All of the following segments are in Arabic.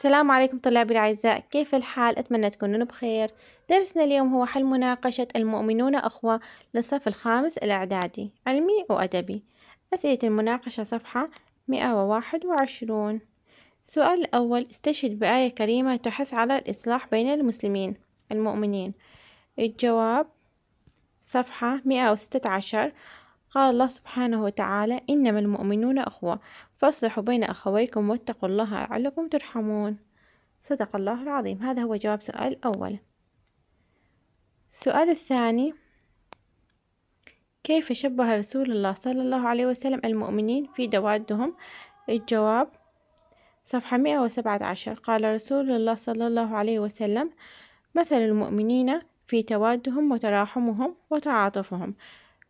السلام عليكم طلابي الأعزاء كيف الحال؟ أتمنى تكونون بخير درسنا اليوم هو حل مناقشة المؤمنون أخوة للصف الخامس الإعدادي علمي وأدبي أسئلة المناقشة صفحة 121 السؤال الأول استشهد بآية كريمة تحث على الإصلاح بين المسلمين المؤمنين الجواب صفحة 116 قال الله سبحانه وتعالى إنما المؤمنون أخوة فأصلحوا بين أخويكم واتقوا الله لعلكم ترحمون صدق الله العظيم هذا هو جواب سؤال أول السؤال الثاني كيف شبه رسول الله صلى الله عليه وسلم المؤمنين في دوادهم الجواب صفحة مئة وسبعة عشر قال رسول الله صلى الله عليه وسلم مثل المؤمنين في توادهم وتراحمهم وتعاطفهم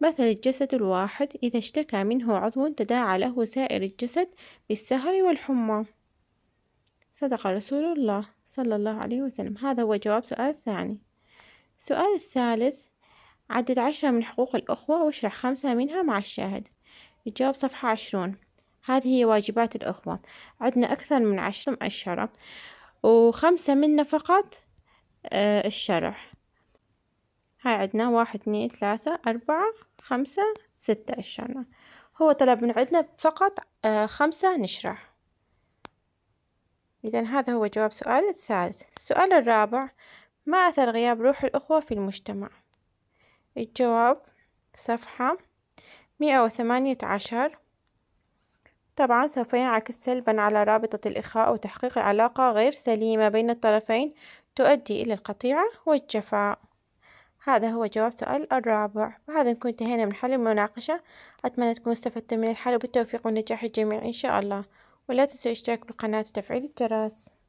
مثل الجسد الواحد إذا اشتكى منه عضو تداعى له سائر الجسد بالسهر والحمى صدق رسول الله صلى الله عليه وسلم هذا هو جواب سؤال الثاني السؤال الثالث عدد عشرة من حقوق الأخوة واشرح خمسة منها مع الشاهد الجواب صفحة عشرون هذه هي واجبات الأخوة عدنا أكثر من عشر مؤشرة وخمسة منا فقط آه، الشرح هاي عندنا واحد اثنين ثلاثة أربعة خمسة ستة قشرنا هو طلب من عندنا فقط آه، خمسة نشرة إذا هذا هو جواب سؤال الثالث السؤال الرابع ما أثر غياب روح الأخوة في المجتمع الجواب صفحة مئة وثمانية عشر طبعا سوف ينعكس سلبا على رابطة الإخاء وتحقيق علاقة غير سليمة بين الطرفين تؤدي إلى القطيعة والجفاء هذا هو جواب سؤال الرابع بهذا نكون انتهينا من حل المناقشة أتمنى تكونوا استفدتم من الحل وبالتوفيق والنجاح الجميع إن شاء الله ولا تنسوا الاشتراك بالقناة وتفعيل الجرس